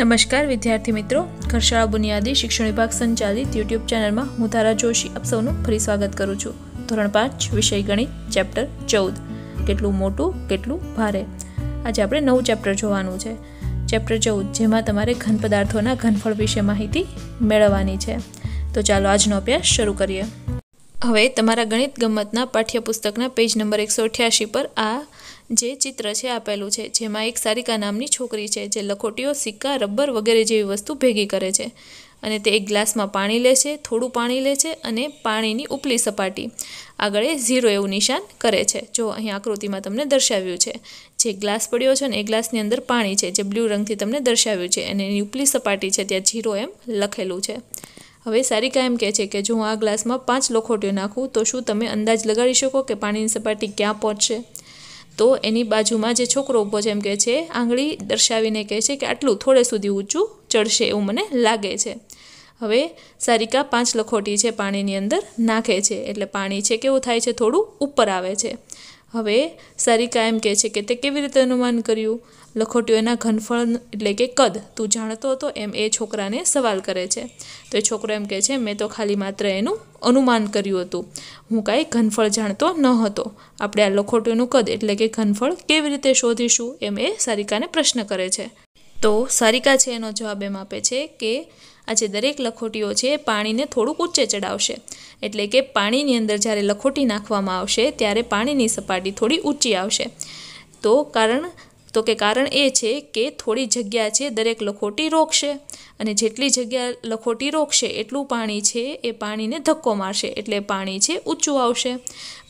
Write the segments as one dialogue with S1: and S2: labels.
S1: નમસ્કાર વિદ્યાર્થી મિત્રો ઘરશાળા બુનિયાદી શિક્ષણ વિભાગ સંચાલિત યુટ્યુબ ચેનલમાં હું તારા જોશી આપ સૌનું ફરી સ્વાગત કરું છું ધોરણ પાંચ વિષય ગણિત ચેપ્ટર ચૌદ કેટલું મોટું કેટલું ભારે આજે આપણે નવું ચેપ્ટર જોવાનું છે ચેપ્ટર ચૌદ જેમાં તમારે ઘન પદાર્થોના ઘનફળ વિશે માહિતી મેળવવાની છે તો ચાલો આજનો અભ્યાસ શરૂ કરીએ હવે તમારા ગણિત ગમતના પાઠ્યપુસ્તકના પેજ નંબર એકસો અઠ્યાસી પર આ જે ચિત્ર છે આપેલું છે જેમાં એક સારિકા નામની છોકરી છે જે લખોટીઓ સિક્કા રબર વગેરે જેવી વસ્તુ ભેગી કરે છે અને તે એક ગ્લાસમાં પાણી લે છે થોડું પાણી લે છે અને પાણીની ઉપલી સપાટી આગળ એ ઝીરો એવું નિશાન કરે છે જો અહીં આકૃતિમાં તમને દર્શાવ્યું છે જે ગ્લાસ પડ્યો છે ને એ ગ્લાસની અંદર પાણી છે જે બ્લુ રંગથી તમને દર્શાવ્યું છે અને એની ઉપલી સપાટી છે ત્યાં ઝીરો એમ લખેલું છે હવે સારિકા એમ કહે છે કે જો હું આ ગ્લાસમાં પાંચ લખોટીઓ નાખું તો શું તમે અંદાજ લગાડી શકો કે પાણીની સપાટી ક્યાં પહોંચશે તો એની બાજુમાં જે છોકરો ઊભો છે એમ કહે છે આંગળી દર્શાવીને કહે છે કે આટલું થોડે સુધી ઊંચું ચડશે એવું મને લાગે છે હવે સારિકા પાંચ લખોટી છે પાણીની અંદર નાખે છે એટલે પાણી છે કેવું થાય છે થોડું ઉપર આવે છે હવે સારિકા એમ કહે છે કે તે કેવી રીતે અનુમાન કર્યું લખોટીઓ એના ઘનફળ એટલે કે કદ તું જાણતો હતો એમ એ છોકરાને સવાલ કરે છે તો એ છોકરો એમ કહે છે મેં તો ખાલી માત્ર એનું અનુમાન કર્યું હતું હું કાંઈ ઘનફળ જાણતો ન હતો આપણે આ લખોટીઓનું કદ એટલે કે ઘનફળ કેવી રીતે શોધીશું એમ એ સારિકાને પ્રશ્ન કરે છે તો સારિકા છે એનો જવાબ એમ આપે છે કે આ જે દરેક લખોટીઓ છે એ પાણીને થોડુંક ઊંચે ચડાવશે એટલે કે પાણીની અંદર જ્યારે લખોટી નાખવામાં આવશે ત્યારે પાણીની સપાટી થોડી ઊંચી આવશે તો કારણ તો કે કારણ એ છે કે થોડી જગ્યા છે દરેક લખોટી રોકશે અને જેટલી જગ્યા લખોટી રોકશે એટલું પાણી છે એ પાણીને ધક્કો મારશે એટલે પાણી છે ઊંચું આવશે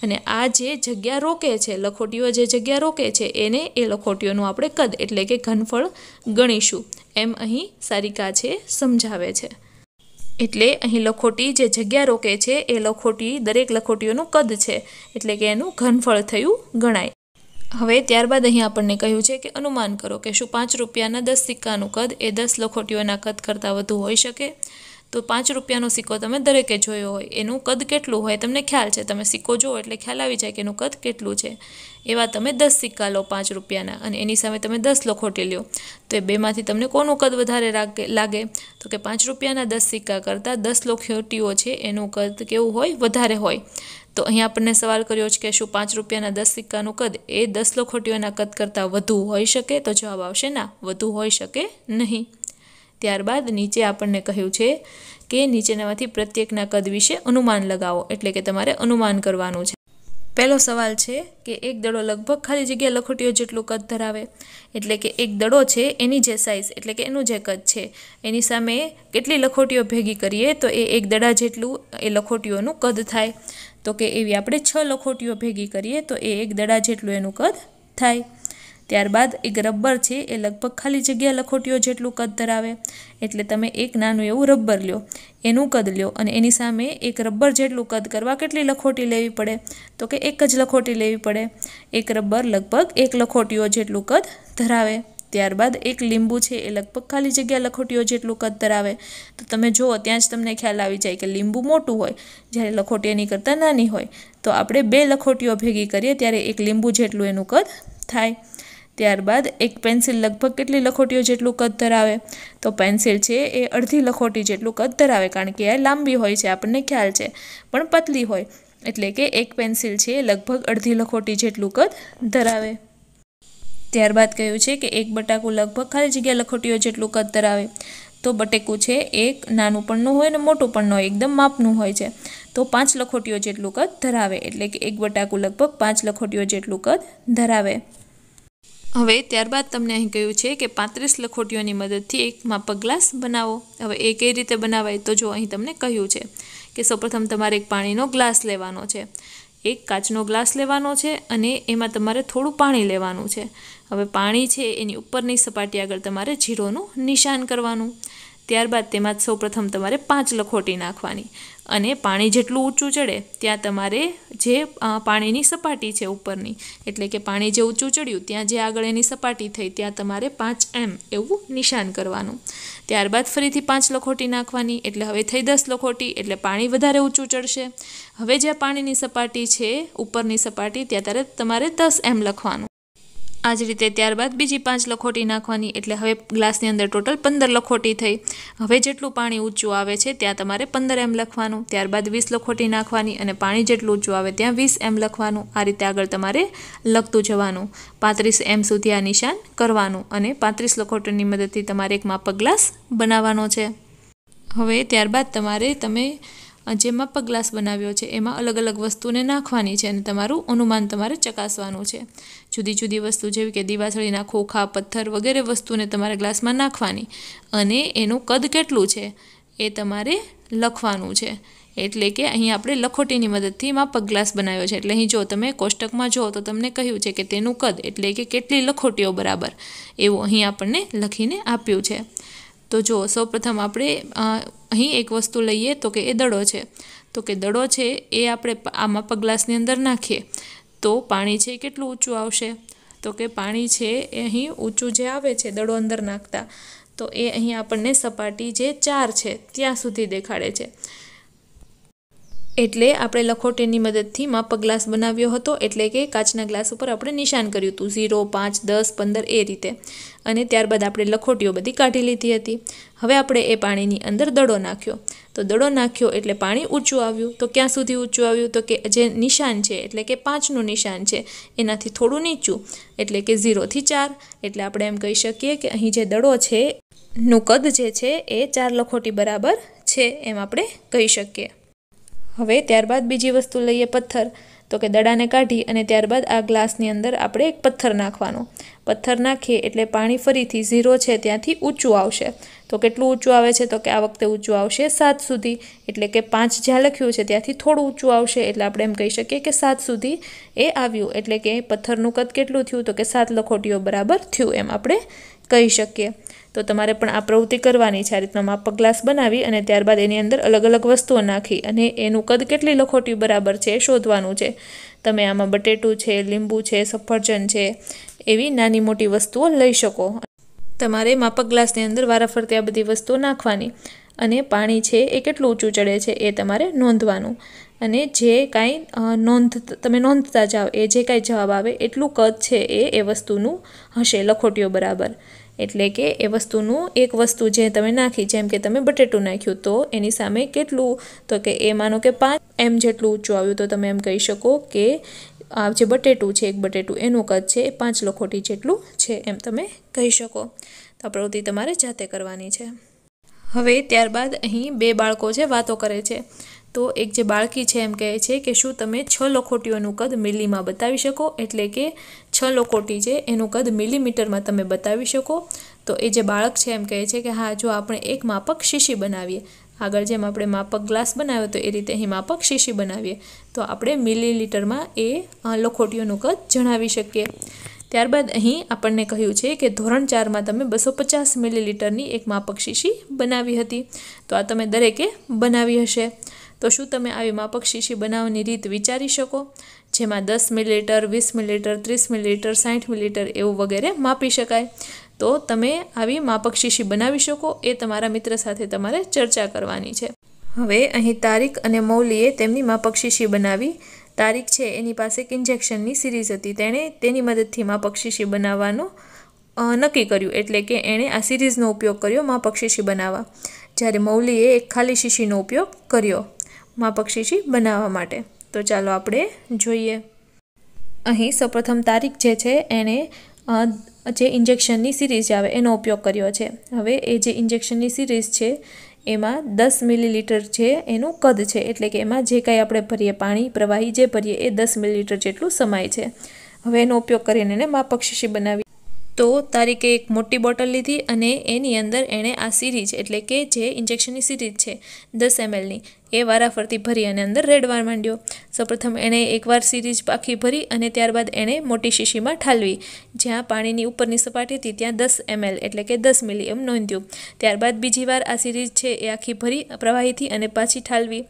S1: અને આ જે જગ્યા રોકે છે લખોટીઓ જે જગ્યા રોકે છે એને એ લખોટીઓનું આપણે કદ એટલે કે ઘનફળ ગણીશું એમ અહીં સારિકા છે સમજાવે છે એટલે અહીં લખોટી જે જગ્યા રોકે છે એ લખોટી દરેક લખોટીઓનું કદ છે એટલે કે એનું ઘનફળ થયું ગણાય હવે ત્યારબાદ અહીં આપણને કહ્યું છે કે અનુમાન કરો કે શું પાંચ રૂપિયાના દસ સિક્કાનું કદ એ દસ લખોટીઓના કદ કરતાં વધુ હોઈ શકે તો પાંચ રૂપિયાનો સિક્કો તમે દરેકે જોયો હોય એનું કદ કેટલું હોય તમને ખ્યાલ છે તમે સિક્કો જુઓ એટલે ખ્યાલ આવી જાય કે એનું કદ કેટલું છે એવા તમે દસ સિક્કા લો પાંચ રૂપિયાના અને એની સામે તમે દસ લખોટી લો તો એ બેમાંથી તમને કોનું કદ વધારે લાગે તો કે પાંચ રૂપિયાના દસ સિક્કા કરતાં દસ લખોટીઓ છે એનું કદ કેવું હોય વધારે હોય તો અહીં આપણને સવાલ કર્યો છે કે શું પાંચ રૂપિયાના દસ સિક્કાનું કદ એ દસ લખોટીઓના કદ કરતાં વધુ હોઈ શકે તો જવાબ આવશે ના વધુ હોઈ શકે નહીં ત્યારબાદ નીચે આપણને કહ્યું છે કે નીચેનામાંથી પ્રત્યેકના કદ વિશે અનુમાન લગાવો એટલે કે તમારે અનુમાન કરવાનું છે પહેલો સવાલ છે કે એક દડો લગભગ ખાલી જગ્યા લખોટીઓ જેટલું કદ ધરાવે એટલે કે એક દડો છે એની જે સાઇઝ એટલે કે એનું જે કદ છે એની સામે કેટલી લખોટીઓ ભેગી કરીએ તો એ એક દડા જેટલું એ લખોટીઓનું કદ થાય તો કે એવી આપણે છ લખોટીઓ ભેગી કરીએ તો એ એક દડા જેટલું એનું કદ થાય ત્યારબાદ એક રબર છે એ લગભગ ખાલી જગ્યા લખોટીઓ જેટલું કદ ધરાવે એટલે તમે એક નાનું એવું રબર લ્યો એનું કદ લ્યો અને એની સામે એક રબર જેટલું કદ કરવા કેટલી લખોટી લેવી પડે તો કે એક જ લખોટી લેવી પડે એક રબર લગભગ એક લખોટીઓ જેટલું કદ ધરાવે ત્યારબાદ એક લીંબુ છે એ લગભગ ખાલી જગ્યા લખોટીઓ જેટલું કદ ધરાવે તો તમે જુઓ ત્યાં જ તમને ખ્યાલ આવી જાય કે લીંબુ મોટું હોય જ્યારે લખોટી એની કરતાં નાની હોય તો આપણે બે લખોટીઓ ભેગી કરીએ ત્યારે એક લીંબુ જેટલું એનું કદ થાય ત્યારબાદ એક પેન્સિલ લગભગ કેટલી લખોટીઓ જેટલું કદ ધરાવે તો પેન્સિલ છે એ અડધી લખોટી જેટલું કદ ધરાવે કારણ કે આ લાંબી હોય છે આપણને ખ્યાલ છે પણ પતલી હોય એટલે કે એક પેન્સિલ છે એ લગભગ અડધી લખોટી જેટલું કદ ધરાવે ત્યારબાદ કહ્યું છે કે એક બટાકું લગભગ ખાલી જગ્યા લખોટીઓ જેટલું કદ ધરાવે તો બટેકું છે એક નાનું પણનું હોય ને મોટું પણનું હોય એકદમ માપનું હોય છે તો પાંચ લખોટીઓ જેટલું કદ ધરાવે એટલે કે એક બટાકું લગભગ પાંચ લખોટીઓ જેટલું કદ ધરાવે હવે ત્યારબાદ તમને અહીં કહ્યું છે કે પાંત્રીસ લખોટીઓની મદદથી એક માપક ગ્લાસ બનાવો હવે એ કઈ રીતે બનાવાય તો જો અહીં તમને કહ્યું છે કે સૌપ્રથમ તમારે એક પાણીનો ગ્લાસ લેવાનો છે એક કાચનો ગ્લાસ લેવાનો છે અને એમાં તમારે થોડું પાણી લેવાનું છે હવે પાણી છે એની ઉપરની સપાટી આગળ તમારે જીરોનું નિશાન કરવાનું ત્યારબાદ તેમાં સૌપ્રથમ તમારે પાંચ લખોટી નાખવાની અને પાણી જેટલું ઊંચું ચડે ત્યાં તમારે જે પાણીની સપાટી છે ઉપરની એટલે કે પાણી જે ઊંચું ચડ્યું ત્યાં જે આગળ એની સપાટી થઈ ત્યાં તમારે પાંચ એમ એવું નિશાન કરવાનું ત્યારબાદ ફરીથી પાંચ લખોટી નાખવાની એટલે હવે થઈ દસ લખોટી એટલે પાણી વધારે ઊંચું ચડશે હવે જ્યાં પાણીની સપાટી છે ઉપરની સપાટી ત્યાં ત્યારે તમારે દસ એમ લખવાનું આ જ રીતે ત્યારબાદ બીજી પાંચ લખોટી નાખવાની એટલે હવે ગ્લાસની અંદર ટોટલ પંદર લખોટી થઈ હવે જેટલું પાણી ઊંચું આવે છે ત્યાં તમારે પંદર એમ લખવાનું ત્યારબાદ વીસ લખોટી નાખવાની અને પાણી જેટલું ઊંચું આવે ત્યાં વીસ એમ લખવાનું આ રીતે આગળ તમારે લખતું જવાનું પાંત્રીસ એમ સુધી આ નિશાન કરવાનું અને પાંત્રીસ લખોટીની મદદથી તમારે એક માપક ગ્લાસ બનાવવાનો છે હવે ત્યારબાદ તમારે તમે જેમાં પગલાસ બનાવ્યો છે એમાં અલગ અલગ વસ્તુને નાખવાની છે અને તમારું અનુમાન તમારે ચકાસવાનું છે જુદી જુદી વસ્તુ જેવી કે દીવાસળીના ખોખા પથ્થર વગેરે વસ્તુને તમારે ગ્લાસમાં નાખવાની અને એનું કદ કેટલું છે એ તમારે લખવાનું છે એટલે કે અહીં આપણે લખોટીની મદદથી માપક પગલાસ બનાવ્યો છે એટલે અહીં જો તમે કોષ્ટકમાં જુઓ તો તમને કહ્યું છે કે તેનું કદ એટલે કે કેટલી લખોટીઓ બરાબર એવું અહીં આપણને લખીને આપ્યું છે તો જો સૌપ્રથમ આપણે અહીં એક વસ્તુ લઈએ તો કે એ દડો છે તો કે દડો છે એ આપણે આમાં પગલાસની અંદર નાખીએ તો પાણી છે કેટલું ઊંચું આવશે તો કે પાણી છે એ અહીં ઊંચું જે આવે છે દડો અંદર નાખતા તો એ અહીં આપણને સપાટી જે ચાર છે ત્યાં સુધી દેખાડે છે એટલે આપણે લખોટીની મદદથી માપ ગ્લાસ બનાવ્યો હતો એટલે કે કાચના ગ્લાસ ઉપર આપણે નિશાન કર્યું હતું ઝીરો પાંચ દસ પંદર એ રીતે અને ત્યારબાદ આપણે લખોટીઓ બધી કાઢી લીધી હતી હવે આપણે એ પાણીની અંદર દડો નાખ્યો તો દડો નાખ્યો એટલે પાણી ઊંચું આવ્યું તો ક્યાં સુધી ઊંચું આવ્યું તો કે જે નિશાન છે એટલે કે પાંચનું નિશાન છે એનાથી થોડું નીચું એટલે કે ઝીરોથી ચાર એટલે આપણે એમ કહી શકીએ કે અહીં જે દડો છે નું કદ જે છે એ ચાર લખોટી બરાબર છે એમ આપણે કહી શકીએ હવે ત્યારબાદ બીજી વસ્તુ લઈએ પથ્થર તો કે દડાને કાઢી અને ત્યારબાદ આ ગ્લાસની અંદર આપણે એક પથ્થર નાખવાનો પથ્થર નાખીએ એટલે પાણી ફરીથી ઝીરો છે ત્યાંથી ઊંચું આવશે તો કેટલું ઊંચું આવે છે તો કે આ વખતે ઊંચું આવશે સાત સુધી એટલે કે પાંચ જ્યાં લખ્યું છે ત્યાંથી થોડું ઊંચું આવશે એટલે આપણે એમ કહી શકીએ કે સાત સુધી એ આવ્યું એટલે કે પથ્થરનું કદ કેટલું થયું તો કે સાત લખોટીઓ બરાબર થયું એમ આપણે કહી શકીએ તો તમારે પણ આ પ્રવૃત્તિ કરવાની છે આ રીતના માપક ગ્લાસ બનાવી અને ત્યારબાદ એની અંદર અલગ અલગ વસ્તુઓ નાખી અને એનું કદ કેટલી લખોટી બરાબર છે એ શોધવાનું છે તમે આમાં બટેટું છે લીંબુ છે સફરજન છે એવી નાની મોટી વસ્તુઓ લઈ શકો તમારે માપક ગ્લાસની અંદર વારાફરતી આ બધી વસ્તુઓ નાખવાની અને પાણી છે એ કેટલું ઊંચું ચડે છે એ તમારે નોંધવાનું અને જે કાંઈ નોંધ તમે નોંધતા જાઓ એ જે કાંઈ જવાબ આવે એટલું કદ છે એ એ વસ્તુનું હશે લખોટીઓ બરાબર એટલે કે એ વસ્તુનું એક વસ્તુ જે તમે નાખી જેમ કે તમે બટેટું નાખ્યું તો એની સામે કેટલું તો કે એ માનો કે પાંચ એમ જેટલું ઊંચું આવ્યું તો તમે એમ કહી શકો કે આ જે બટેટું છે એક બટેટું એનું કદ છે એ પાંચ લખોટી જેટલું છે એમ તમે કહી શકો તો પ્રવૃત્તિ તમારે જાતે કરવાની છે હવે ત્યારબાદ અહીં બે બાળકો છે વાતો કરે છે તો એક જે બાળકી છે એમ કહે છે કે શું તમે છ લખોટીઓનું કદ મિલીમાં બતાવી શકો એટલે કે છ લખોટી છે એનું કદ મિલીમીટરમાં તમે બતાવી શકો તો એ જે બાળક છે એમ કહે છે કે હા જો આપણે એક માપક શીશી બનાવીએ આગળ જેમ આપણે માપક ગ્લાસ બનાવ્યો તો એ રીતે અહીં માપક શીશી બનાવીએ તો આપણે મિલીલીટરમાં એ લખોટીઓનું કદ જણાવી શકીએ ત્યારબાદ અહીં આપણને કહ્યું છે કે ધોરણ ચારમાં તમે બસો પચાસ મિલીલીટરની એક માપક શીશી બનાવી હતી તો આ તમે દરેકે બનાવી હશે તો શું તમે આવી માપક શીશી બનાવવાની રીત વિચારી શકો જેમાં દસ મિલીલીટર વીસ મિલીલીટર ત્રીસ મિલીલીટર સાઠ મિલીલીટર એવું વગેરે માપી શકાય તો તમે આવી માપક શીશી બનાવી શકો એ તમારા મિત્ર સાથે તમારે ચર્ચા કરવાની છે હવે અહીં તારીખ અને મૌલીએ તેમની માપક શીશી બનાવી તારીખ છે એની પાસે એક ઇન્જેક્શનની સિરીઝ હતી તેણે તેની મદદથી મા પક્ષીશી બનાવવાનું નક્કી કર્યું એટલે કે એણે આ સિરીઝનો ઉપયોગ કર્યો મા પક્ષીશી બનાવવા જ્યારે મૌલીએ એક ખાલી શીશીનો ઉપયોગ કર્યો માપક્ષીજી બનાવવા માટે તો ચાલો આપણે જોઈએ અહીં સૌપ્રથમ તારીખ જે છે એણે જે ઇન્જેક્શનની સિરીઝ આવે એનો ઉપયોગ કર્યો છે હવે એ જે ઇન્જેક્શનની સિરીઝ છે એમાં દસ મિલીલીટર છે એનું કદ છે એટલે કે એમાં જે કાંઈ આપણે ભરીએ પાણી પ્રવાહી જે ભરીએ એ દસ મિલીલીટર જેટલું સમાય છે હવે એનો ઉપયોગ કરીને એને માપક્ષીશી બનાવી તો તારીખે એક મોટી બોટલ લીધી અને એની અંદર એણે આ સિરીજ એટલે કે જે ઇન્જેક્શનની સિરીજ છે દસ એમએલની એ વારાફરતી ભરી અને અંદર રેડવા માંડ્યો સૌપ્રથમ એણે એકવાર સિરીજ પાખી ભરી અને ત્યારબાદ એણે મોટી શીશીમાં ઠાલવી જ્યાં પાણીની ઉપરની સપાટી હતી ત્યાં દસ એમએલ એટલે કે દસ મિલી એમ નોંધ્યું ત્યારબાદ બીજી વાર આ સિરીજ છે એ આખી ભરી પ્રવાહીથી અને પાછી ઠાલવી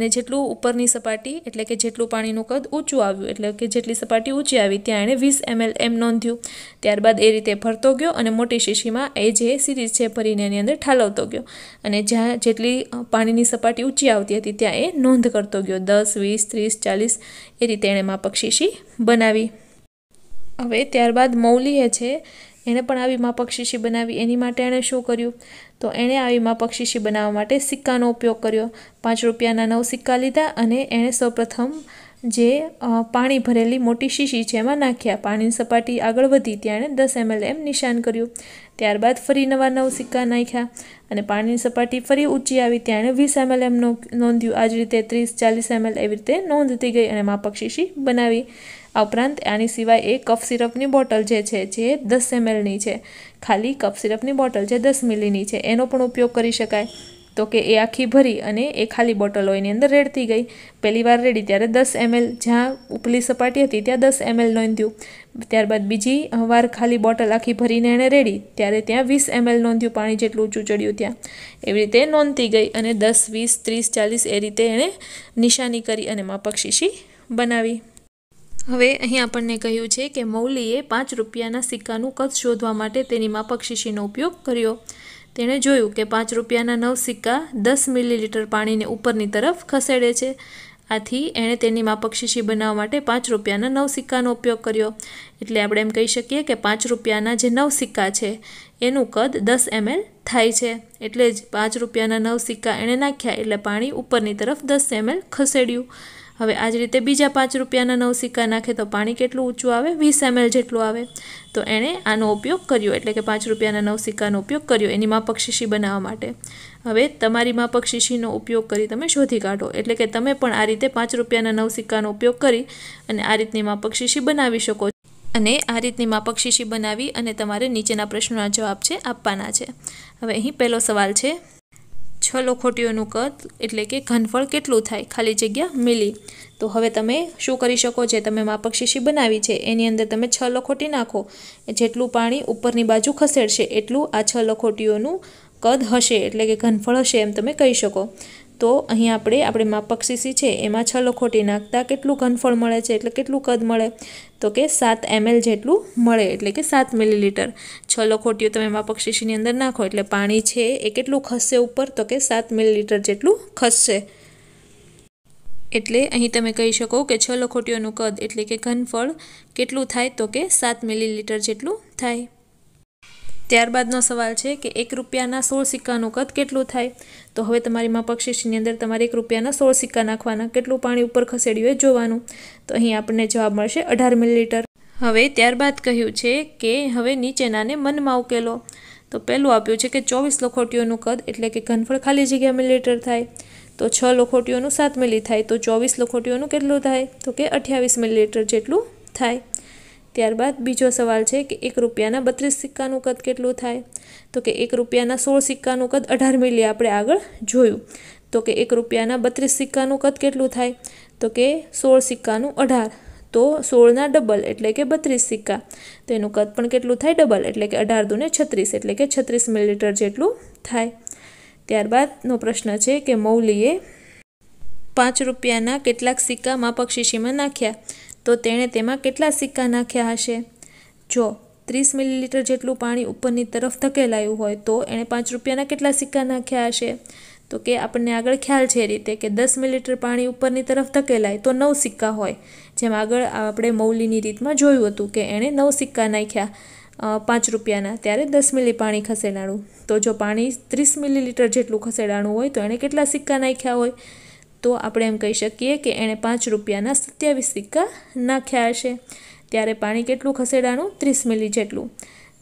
S1: અને જેટલું ઉપરની સપાટી એટલે કે જેટલું પાણીનું કદ ઊંચું આવ્યું એટલે કે જેટલી સપાટી ઊંચી આવી ત્યાં એણે વીસ એમએલ એમ નોંધ્યું ત્યારબાદ એ રીતે ભરતો ગયો અને મોટી શીશીમાં એ જે સિરીજ છે ભરીને એની અંદર ઠાલવતો ગયો અને જ્યાં જેટલી પાણીની સપાટી ઊંચી આવતી આવતી હતી ત્યાં એ નોંધ કરતો ગયો દસ વીસ ત્રીસ ચાલીસ એ રીતે એણે માપક્ષીસી બનાવી હવે ત્યારબાદ મૌલીએ છે એણે પણ આવી માપક્ષીશી બનાવી એની માટે એણે શું કર્યું તો એણે આવી માપક્ષીશી બનાવવા માટે સિક્કાનો ઉપયોગ કર્યો પાંચ રૂપિયાના નવ સિક્કા લીધા અને એણે સૌપ્રથમ જે પાણી ભરેલી મોટી શીશી છે એમાં નાખ્યા પાણીની સપાટી આગળ વધી ત્યાં એણે દસ એમએલ એમ નિશાન કર્યું ત્યારબાદ ફરી નવા નવ સિક્કા નાખ્યા અને પાણીની સપાટી ફરી ઊંચી આવી ત્યાં એણે વીસ એમએલ એમ નોંધ્યું આ જ રીતે ત્રીસ ચાલીસ એમએલ એવી રીતે નોંધતી ગઈ અને માપક શીશી બનાવી આ ઉપરાંત આની સિવાય એ કફ સિરપની બોટલ જે છે જે દસ એમએલની છે ખાલી કફ સિરપની બોટલ જે દસ મિલીની છે એનો પણ ઉપયોગ કરી શકાય તો કે એ આખી ભરી અને એ ખાલી બોટલ હોય એની અંદર રેડતી ગઈ પહેલી વાર રેડી ત્યારે દસ એમએલ જ્યાં ઉપલી સપાટી હતી ત્યાં દસ એમએલ નોંધ્યું ત્યારબાદ બીજી વાર ખાલી બોટલ આખી ભરીને એણે રેડી ત્યારે ત્યાં વીસ એમએલ નોંધ્યું પાણી જેટલું ઊંચું ચડ્યું ત્યાં એવી રીતે નોંધતી ગઈ અને દસ વીસ ત્રીસ ચાલીસ એ રીતે એણે નિશાની કરી અને માપક શીશી બનાવી હવે અહીં આપણને કહ્યું છે કે મૌલીએ પાંચ રૂપિયાના સિક્કાનું કદ શોધવા માટે તેની માપક શીશીનો ઉપયોગ કર્યો તેણે જોયું કે પાંચ રૂપિયાના નવ સિક્કા દસ મિલીલીટર પાણીને ઉપરની તરફ ખસેડે છે આથી એણે તેની માપક શીશી બનાવવા માટે પાંચ રૂપિયાના નવ સિક્કાનો ઉપયોગ કર્યો એટલે આપણે એમ કહી શકીએ કે પાંચ રૂપિયાના જે નવ સિક્કા છે એનું કદ દસ એમએલ થાય છે એટલે જ પાંચ રૂપિયાના નવ સિક્કા એણે નાખ્યા એટલે પાણી ઉપરની તરફ દસ એમએલ ખસેડ્યું હવે આ જ રીતે બીજા પાંચ રૂપિયાના નવ સિક્કા નાખે તો પાણી કેટલું ઊંચું આવે વીસ એમએલ જેટલું આવે તો એણે આનો ઉપયોગ કર્યો એટલે કે પાંચ રૂપિયાના નવ સિક્કાનો ઉપયોગ કર્યો એની માપક શીશી બનાવવા માટે હવે તમારી માપક શીશીનો ઉપયોગ કરી તમે શોધી કાઢો એટલે કે તમે પણ આ રીતે પાંચ રૂપિયાના નવ સિક્કાનો ઉપયોગ કરી અને આ રીતની માપક શીશી બનાવી શકો છો અને આ રીતની માપક શીશી બનાવી અને તમારે નીચેના પ્રશ્નોના જવાબ છે આપવાના છે હવે અહીં પહેલો સવાલ છે છ લખોટીઓનું કદ એટલે કે ઘનફળ કેટલું થાય ખાલી જગ્યા મિલી તો હવે તમે શું કરી શકો જે તમે માપક શીશી બનાવી છે એની અંદર તમે છ લખોટી નાખો જેટલું પાણી ઉપરની બાજુ ખસેડશે એટલું આ છ લખોટીઓનું કદ હશે એટલે કે ઘનફળ હશે એમ તમે કહી શકો તો અહીં આપણે આપણે માપક શીશી છે એમાં છ લખોટી નાખતા કેટલું ઘનફળ મળે છે એટલે કેટલું કદ મળે તો કે સાત એમએલ જેટલું મળે એટલે કે સાત મિલીલીટર છ લખોટીઓ તમે માપક શીશીની અંદર નાખો એટલે પાણી છે એ કેટલું ખસશે ઉપર તો કે સાત મિલીલીટર જેટલું ખસશે એટલે અહીં તમે કહી શકો કે છ લખોટીઓનું કદ એટલે કે ઘનફળ કેટલું થાય તો કે સાત મિલીલીટર જેટલું થાય ત્યારબાદનો સવાલ છે કે એક રૂપિયાના સોળ સિક્કાનું કદ કેટલું થાય તો હવે તમારી માપક્ષીશની અંદર તમારે એક રૂપિયાના સોળ સિક્કા નાખવાના કેટલું પાણી ઉપર ખસેડ્યું એ જોવાનું તો અહીં આપણને જવાબ મળશે અઢાર મિલીલીટર હવે ત્યારબાદ કહ્યું છે કે હવે નીચેનાને મનમાં ઉકેલો તો પહેલું આપ્યું છે કે ચોવીસ લખોટીઓનું કદ એટલે કે ઘનફળ ખાલી જગ્યા મિલીલીટર થાય તો છ લખોટીઓનું સાત મિલી થાય તો ચોવીસ લખોટીઓનું કેટલું થાય તો કે અઠ્યાવીસ મિલીલીટર જેટલું થાય ત્યારબાદ બીજો સવાલ છે કે એક રૂપિયાના બત્રીસ સિક્કાનું કદ કેટલું થાય તો કે એક રૂપિયાના સોળ સિક્કાનું કદ અઢાર મિલી આપણે આગળ જોયું તો કે એક રૂપિયાના બત્રીસ સિક્કાનું કદ કેટલું થાય તો કે સોળ સિક્કાનું અઢાર તો સોળના ડબલ એટલે કે બત્રીસ સિક્કા તો એનું કદ પણ કેટલું થાય ડબલ એટલે કે અઢાર દુને છત્રીસ એટલે કે છત્રીસ મિલીલીટર જેટલું થાય ત્યારબાદનો પ્રશ્ન છે કે મૌલીએ પાંચ રૂપિયાના કેટલાક સિક્કા માપક શીશીમાં નાખ્યા તો તેણે તેમાં કેટલા સિક્કા નાખ્યા હશે જો ત્રીસ મિલીલીટર જેટલું પાણી ઉપરની તરફ ધકેલાયું હોય તો એણે પાંચ રૂપિયાના કેટલા સિક્કા નાખ્યા હશે તો કે આપણને આગળ ખ્યાલ છે એ રીતે કે દસ મિલીલીટર પાણી ઉપરની તરફ ધકેલાય તો નવ સિક્કા હોય જેમ આગળ આપણે મૌલીની રીતમાં જોયું હતું કે એણે નવ સિક્કા નાખ્યા પાંચ રૂપિયાના ત્યારે દસ મિલી પાણી ખસેડાણું તો જો પાણી ત્રીસ મિલીલીટર જેટલું ખસેડાણું હોય તો એણે કેટલા સિક્કા નાખ્યા હોય તો આપણે એમ કહી શકીએ કે એણે પાંચ રૂપિયાના સત્યાવીસ સિક્કા નાખ્યા હશે ત્યારે પાણી કેટલું ખસેડાનું ત્રીસ મિલી જેટલું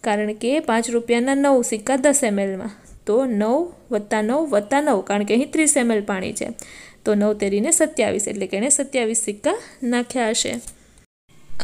S1: કારણ કે પાંચ રૂપિયાના નવ સિક્કા દસ એમએલમાં તો નવ વત્તા નવ વત્તા નવ કારણ કે અહીં ત્રીસ એમએલ પાણી છે તો નવ તેરીને સત્યાવીસ એટલે કે એણે સત્યાવીસ સિક્કા નાખ્યા હશે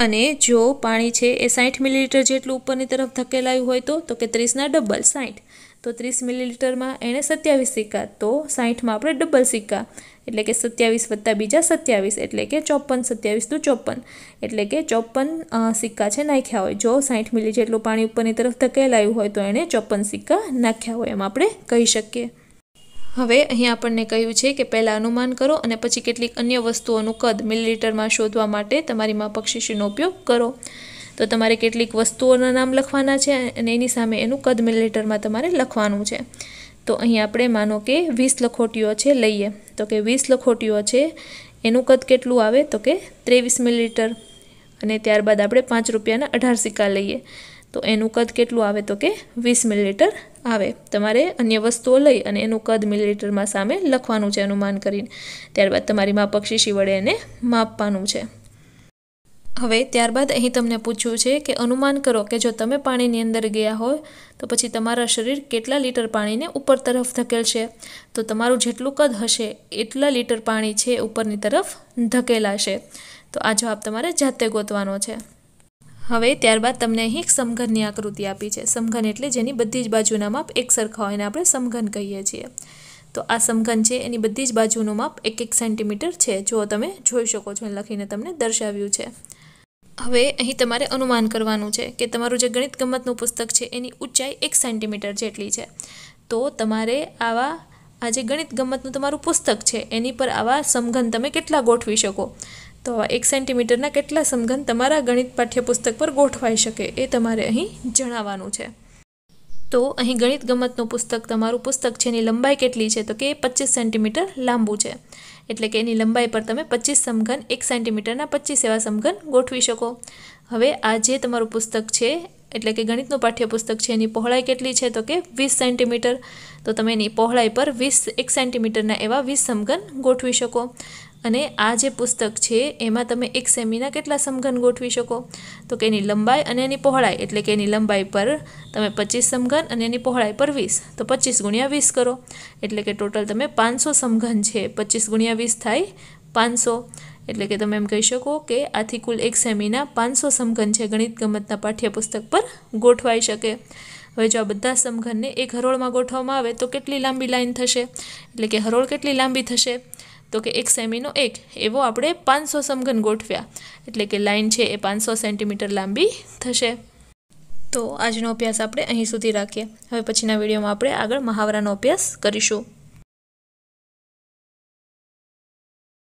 S1: અને જો પાણી છે એ સાઠ મિલીલીટર જેટલું ઉપરની તરફ ધકેલાયું હોય તો તો કે ત્રીસના ડબલ સાઠ તો ત્રીસ મિલીલીટરમાં એણે સત્યાવીસ સિક્કા તો સાઠમાં આપણે ડબલ સિક્કા એટલે કે સત્યાવીસ વત્તા બીજા સત્યાવીસ એટલે કે ચોપન સત્યાવીસ તો ચોપન એટલે કે ચોપન સિક્કા છે નાખ્યા હોય જો સાઠ મિલી જેટલું પાણી ઉપરની તરફ ધકેલાયું હોય તો એણે ચોપન સિક્કા નાખ્યા હોય એમ આપણે કહી શકીએ હવે અહીં આપણને કહ્યું છે કે પહેલાં અનુમાન કરો અને પછી કેટલીક અન્ય વસ્તુઓનું કદ મિલીલીટરમાં શોધવા માટે તમારી માપકશીશીનો ઉપયોગ કરો તો તમારે કેટલીક વસ્તુઓના નામ લખવાના છે અને એની સામે એનું કદ મિલીલીટરમાં તમારે લખવાનું છે તો અહીં આપણે માનો કે વીસ લખોટીઓ છે લઈએ તો કે વીસ લખોટીઓ છે એનું કદ કેટલું આવે તો કે ત્રેવીસ મિલીલીટર અને ત્યારબાદ આપણે પાંચ રૂપિયાના અઢાર સિક્કા લઈએ તો એનું કદ કેટલું આવે તો કે વીસ મિલીલીટર આવે તમારે અન્ય વસ્તુઓ લઈ અને એનું કદ મિલીલીટરમાં સામે લખવાનું છે અનુમાન કરીને ત્યારબાદ તમારી માપક શીશી વડે એને માપવાનું છે હવે ત્યારબાદ અહીં તમને પૂછ્યું છે કે અનુમાન કરો કે જો તમે પાણીની અંદર ગયા હોય તો પછી તમારા શરીર કેટલા લીટર પાણીને ઉપર તરફ ધકેલશે તો તમારું જેટલું કદ હશે એટલા લીટર પાણી છે ઉપરની તરફ ધકેલાશે તો આ જવાબ તમારે જાતે ગોતવાનો છે હવે ત્યારબાદ તમને અહીં સમઘનની આકૃતિ આપી છે સમઘન એટલે જેની બધી જ બાજુના માપ એક સરખા હોય એને આપણે સમઘન કહીએ છીએ તો આ સમઘન છે એની બધી જ બાજુનું માપ એક એક સેન્ટીમીટર છે જો તમે જોઈ શકો છો લખીને તમને દર્શાવ્યું છે હવે અહીં તમારે અનુમાન કરવાનું છે કે તમારું જે ગણિત ગમતનું પુસ્તક છે એની ઊંચાઈ એક સેન્ટીમીટર જેટલી છે તો તમારે આવા આ જે ગણિત ગમતનું તમારું પુસ્તક છે એની પર આવા સમઘન તમે કેટલા ગોઠવી શકો તો આવા એક સેન્ટીમીટરના કેટલા સમઘન તમારા ગણિત પાઠ્યપુસ્તક પર ગોઠવાઈ શકે એ તમારે અહીં જણાવવાનું છે તો અહીં ગણિત ગમતનું પુસ્તક તમારું પુસ્તક છે એની લંબાઈ કેટલી છે તો કે પચીસ સેન્ટીમીટર લાંબુ છે એટલે કે એની લંબાઈ પર તમે પચીસ સમઘન એક સેન્ટીમીટરના પચીસ એવા સમઘન ગોઠવી શકો હવે આ જે તમારું પુસ્તક છે એટલે કે ગણિતનું પાઠ્યપુસ્તક છે એની પહોળાઈ કેટલી છે તો કે વીસ સેન્ટીમીટર તો તમે એની પહોળાઈ પર વીસ એક સેન્ટીમીટરના એવા વીસ સમઘન ગોઠવી શકો અને આ જે પુસ્તક છે એમાં તમે એક સેમીના કેટલા સમઘન ગોઠવી શકો તો કે એની લંબાઈ અને એની પહોળાઈ એટલે કે એની લંબાઈ પર તમે પચીસ સમઘન અને એની પહોળાઈ પર વીસ તો પચીસ ગુણ્યા વીસ કરો એટલે કે ટોટલ તમે પાંચસો સમઘન છે પચીસ ગુણ્યા વીસ થાય પાંચસો એટલે કે તમે એમ કહી શકો કે આથી કુલ એક સેમીના પાંચસો સમઘન છે ગણિત ગમતના પાઠ્યપુસ્તક પર ગોઠવાઈ શકે હવે જો આ બધા સમઘનને એક હરોળમાં ગોઠવવામાં આવે તો કેટલી લાંબી લાઈન થશે એટલે કે હરોળ કેટલી લાંબી થશે તો કે એક સેમીનો એક એવો આપણે પાંચસો સમઘન ગોઠવ્યા એટલે કે લાઇન છે એ પાંચસો સેન્ટીમીટર લાંબી થશે તો આજનો અભ્યાસ આપણે અહીં સુધી રાખીએ હવે પછીના વિડીયોમાં આપણે આગળ મહાવરાનો અભ્યાસ કરીશું